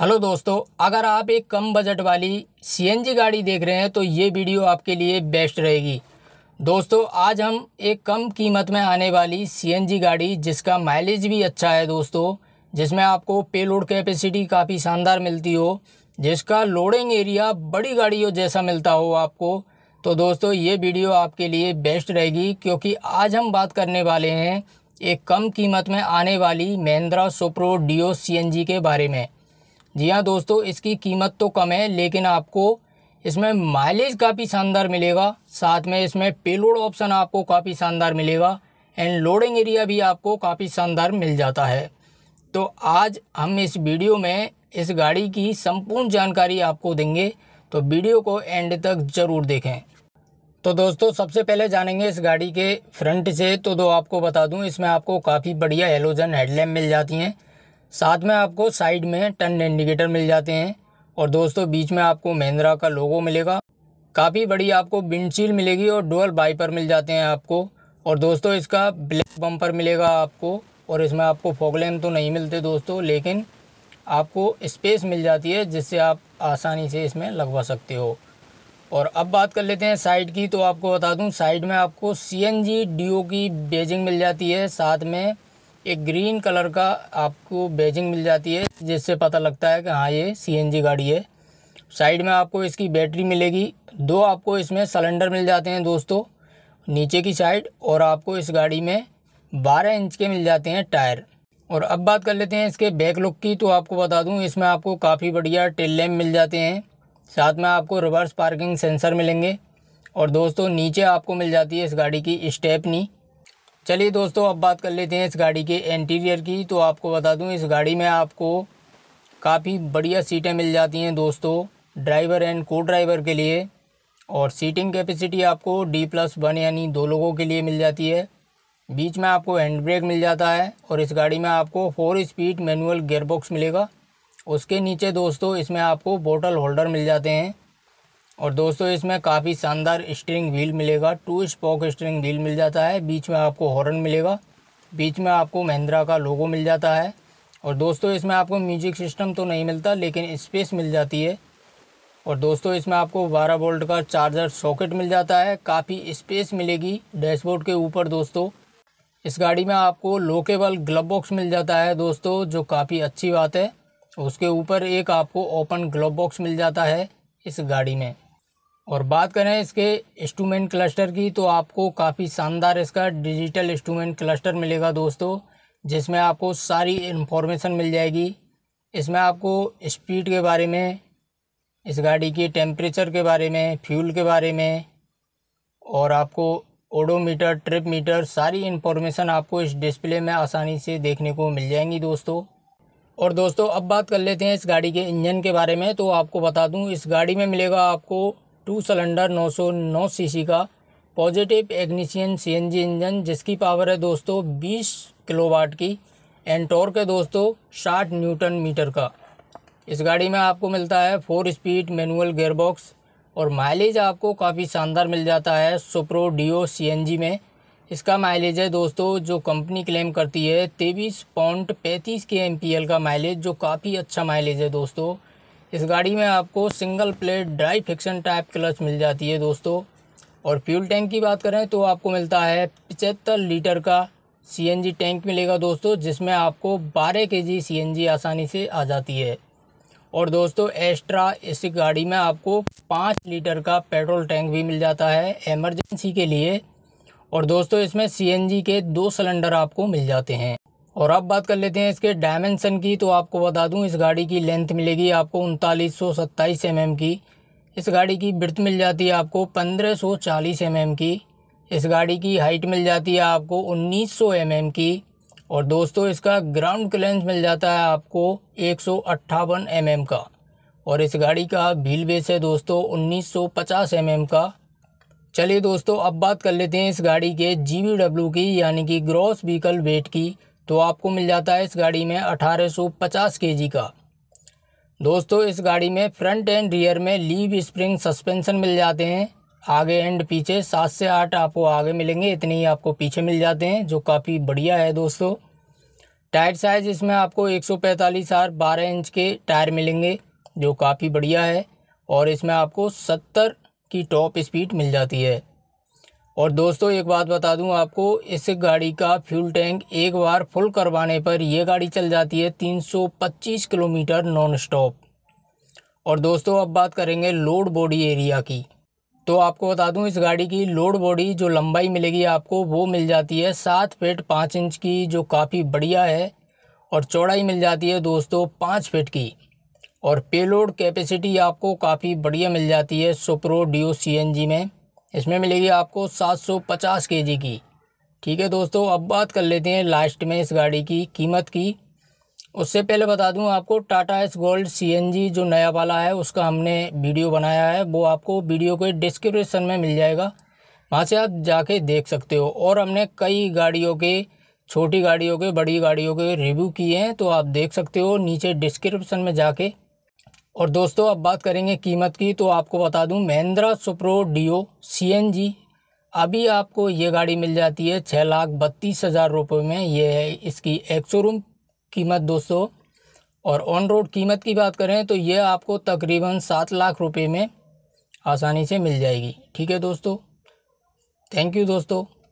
hello दोस्तों अगर आप एक कम बजट वाली सीएनजी गाड़ी देख रहे हैं तो ये वीडियो आपके लिए बेस्ट रहेगी दोस्तों आज हम एक कम कीमत में आने वाली सीएनजी गाड़ी जिसका माइलेज भी अच्छा है दोस्तों जिसमें आपको पे लोड कैपेसिटी काफ़ी शानदार मिलती हो जिसका लोडिंग एरिया बड़ी गाड़ियों जैसा मिलता हो आपको तो दोस्तों ये वीडियो आपके लिए बेस्ट रहेगी क्योंकि आज हम बात करने वाले हैं एक कम कीमत में आने वाली महिंद्रा सुप्रो डीओ सीएनजी के बारे में जी हाँ दोस्तों इसकी कीमत तो कम है लेकिन आपको इसमें माइलेज काफ़ी शानदार मिलेगा साथ में इसमें पेलोड ऑप्शन आपको काफ़ी शानदार मिलेगा एंड लोडिंग एरिया भी आपको काफ़ी शानदार मिल जाता है तो आज हम इस वीडियो में इस गाड़ी की संपूर्ण जानकारी आपको देंगे तो वीडियो को एंड तक ज़रूर देखें तो दोस्तों सबसे पहले जानेंगे इस गाड़ी के फ्रंट से तो दो आपको बता दूं इसमें आपको काफ़ी बढ़िया हेलोजन हेडलैम्प मिल जाती हैं साथ में आपको साइड में टन इंडिकेटर मिल जाते हैं और दोस्तों बीच में आपको महिंद्रा का लोगो मिलेगा काफ़ी बड़ी आपको बिंडशील मिलेगी और डोअल बाइपर मिल जाते हैं आपको और दोस्तों इसका ब्लैक बम्पर मिलेगा आपको और इसमें आपको फॉगलैम तो नहीं मिलते दोस्तों लेकिन आपको स्पेस मिल जाती है जिससे आप आसानी से इसमें लगवा सकते हो और अब बात कर लेते हैं साइड की तो आपको बता दूं साइड में आपको सी एन जी डी ओ की बेजिंग मिल जाती है साथ में एक ग्रीन कलर का आपको बैजिंग मिल जाती है जिससे पता लगता है कि हाँ ये सीएनजी गाड़ी है साइड में आपको इसकी बैटरी मिलेगी दो आपको इसमें सिलेंडर मिल जाते हैं दोस्तों नीचे की साइड और आपको इस गाड़ी में 12 इंच के मिल जाते हैं टायर और अब बात कर लेते हैं इसके बैक लुक की तो आपको बता दूं इसमें आपको काफ़ी बढ़िया टेल लैम्प मिल जाते हैं साथ में आपको रिवर्स पार्किंग सेंसर मिलेंगे और दोस्तों नीचे आपको मिल जाती है इस गाड़ी की स्टेपनी चलिए दोस्तों अब बात कर लेते हैं इस गाड़ी के इंटीरियर की तो आपको बता दूं इस गाड़ी में आपको काफ़ी बढ़िया सीटें मिल जाती हैं दोस्तों ड्राइवर एंड को ड्राइवर के लिए और सीटिंग कैपेसिटी आपको डी प्लस वन यानी दो लोगों के लिए मिल जाती है बीच में आपको हैंड ब्रेक मिल जाता है और इस गाड़ी में आपको फोर स्पीड मैनुअल गेयरबॉक्स मिलेगा उसके नीचे दोस्तों इसमें आपको बोटल होल्डर मिल जाते हैं और दोस्तों इसमें काफ़ी शानदार स्ट्रिंग व्हील मिलेगा टू स्पोक स्ट्रिंग व्हील मिल जाता है बीच में आपको हॉर्न मिलेगा बीच में आपको महिंद्रा का लोगो मिल जाता है और दोस्तों इसमें आपको म्यूजिक सिस्टम तो नहीं मिलता लेकिन स्पेस मिल जाती है और दोस्तों इसमें आपको 12 वोल्ट का चार्जर सॉकेट मिल जाता है काफ़ी स्पेस मिलेगी डैशबोर्ड के ऊपर दोस्तों इस गाड़ी में आपको लोकेबल ग्लब बॉक्स मिल जाता है दोस्तों जो काफ़ी अच्छी बात है उसके ऊपर एक आपको ओपन ग्लब बॉक्स मिल जाता है इस गाड़ी में और बात करें इसके इंस्ट्रूमेंट क्लस्टर की तो आपको काफ़ी शानदार इसका डिजिटल इंस्ट्रूमेंट क्लस्टर मिलेगा दोस्तों जिसमें आपको सारी इन्फॉर्मेशन मिल जाएगी इसमें आपको स्पीड के बारे में इस गाड़ी के टेम्परेचर के बारे में फ्यूल के बारे में और आपको ओडोमीटर ट्रिप मीटर सारी इन्फॉर्मेशन आपको इस डिस्प्ले में आसानी से देखने को मिल जाएंगी दोस्तों और दोस्तों अब बात कर लेते हैं इस गाड़ी के इंजन के बारे में तो आपको बता दूं इस गाड़ी में मिलेगा आपको टू सिलेंडर 909 सीसी का पॉजिटिव एग्निशियन सीएनजी इंजन जिसकी पावर है दोस्तों 20 किलोवाट की एंड टॉर्क है दोस्तों 60 न्यूटन मीटर का इस गाड़ी में आपको मिलता है फोर स्पीड मैनुअल गेयरबॉक्स और माइलेज आपको काफ़ी शानदार मिल जाता है सुप्रो डीओ सीएनजी में इसका माइलेज है दोस्तों जो कंपनी क्लेम करती है तेईस पॉइंट पैंतीस के एम का माइलेज जो काफ़ी अच्छा माइलेज है दोस्तों इस गाड़ी में आपको single plate dry friction type clutch मिल जाती है दोस्तों और फ्यूल टैंक की बात करें तो आपको मिलता है पचहत्तर लीटर का सीएनजी टैंक मिलेगा दोस्तों जिसमें आपको 12 केजी सीएनजी आसानी से आ जाती है और दोस्तों एक्स्ट्रा इस गाड़ी में आपको पाँच लीटर का पेट्रोल टैंक भी मिल जाता है एमरजेंसी के लिए और दोस्तों इसमें सीएनजी के दो सिलेंडर आपको मिल जाते हैं और अब बात कर लेते हैं इसके डायमेंसन की तो आपको बता दूं इस गाड़ी की लेंथ मिलेगी आपको उनतालीस सौ सत्ताईस एम की इस गाड़ी की ब्रथ मिल जाती है आपको पंद्रह सौ चालीस एम की इस गाड़ी की हाइट मिल जाती है आपको उन्नीस सौ एम की और दोस्तों इसका ग्राउंड क्लेंस मिल जाता है आपको एक सौ अट्ठावन एम का और इस गाड़ी का व्हील बेस है दोस्तों उन्नीस सौ पचास एम का चलिए दोस्तों अब बात कर लेते हैं इस गाड़ी के जी की यानी कि ग्रॉस व्हीकल वेट की तो आपको मिल जाता है इस गाड़ी में 1850 जी का दोस्तों इस गाड़ी में फ्रंट एंड रियर में लीव स्प्रिंग सस्पेंशन मिल जाते हैं आगे एंड पीछे सात से आठ आपको आगे मिलेंगे इतने ही आपको पीछे मिल जाते हैं जो काफ़ी बढ़िया है दोस्तों टायर साइज़ इसमें आपको एक सौ पैंतालीस आर बारह इंच के टायर मिलेंगे जो काफ़ी बढ़िया है और इसमें आपको सत्तर की टॉप स्पीड मिल जाती है और दोस्तों एक बात बता दूं आपको इस गाड़ी का फ्यूल टैंक एक बार फुल करवाने पर यह गाड़ी चल जाती है 325 किलोमीटर नॉन स्टॉप और दोस्तों अब बात करेंगे लोड बॉडी एरिया की तो आपको बता दूं इस गाड़ी की लोड बॉडी जो लंबाई मिलेगी आपको वो मिल जाती है सात फीट पाँच इंच की जो काफ़ी बढ़िया है और चौड़ाई मिल जाती है दोस्तों पाँच फिट की और पेलोड कैपेसिटी आपको काफ़ी बढ़िया मिल जाती है Supro D C N G में इसमें मिलेगी आपको 750 जी की ठीक है दोस्तों अब बात कर लेते हैं लास्ट में इस गाड़ी की कीमत की उससे पहले बता दूं आपको टाटा एस गोल्ड सीएनजी जो नया वाला है उसका हमने वीडियो बनाया है वो आपको वीडियो के डिस्क्रिप्शन में मिल जाएगा वहाँ से आप जाके देख सकते हो और हमने कई गाड़ियों के छोटी गाड़ियों के बड़ी गाड़ियों के रिव्यू किए हैं तो आप देख सकते हो नीचे डिस्क्रिप्शन में जाके और दोस्तों अब बात करेंगे कीमत की तो आपको बता दूं महिंद्रा सुप्रो डीओ सीएनजी अभी आपको ये गाड़ी मिल जाती है छः लाख बत्तीस हज़ार रुपये में ये है इसकी एक शोरूम कीमत दोस्तों और ऑन रोड कीमत की बात करें तो ये आपको तकरीबन सात लाख रुपये में आसानी से मिल जाएगी ठीक है दोस्तों थैंक यू दोस्तों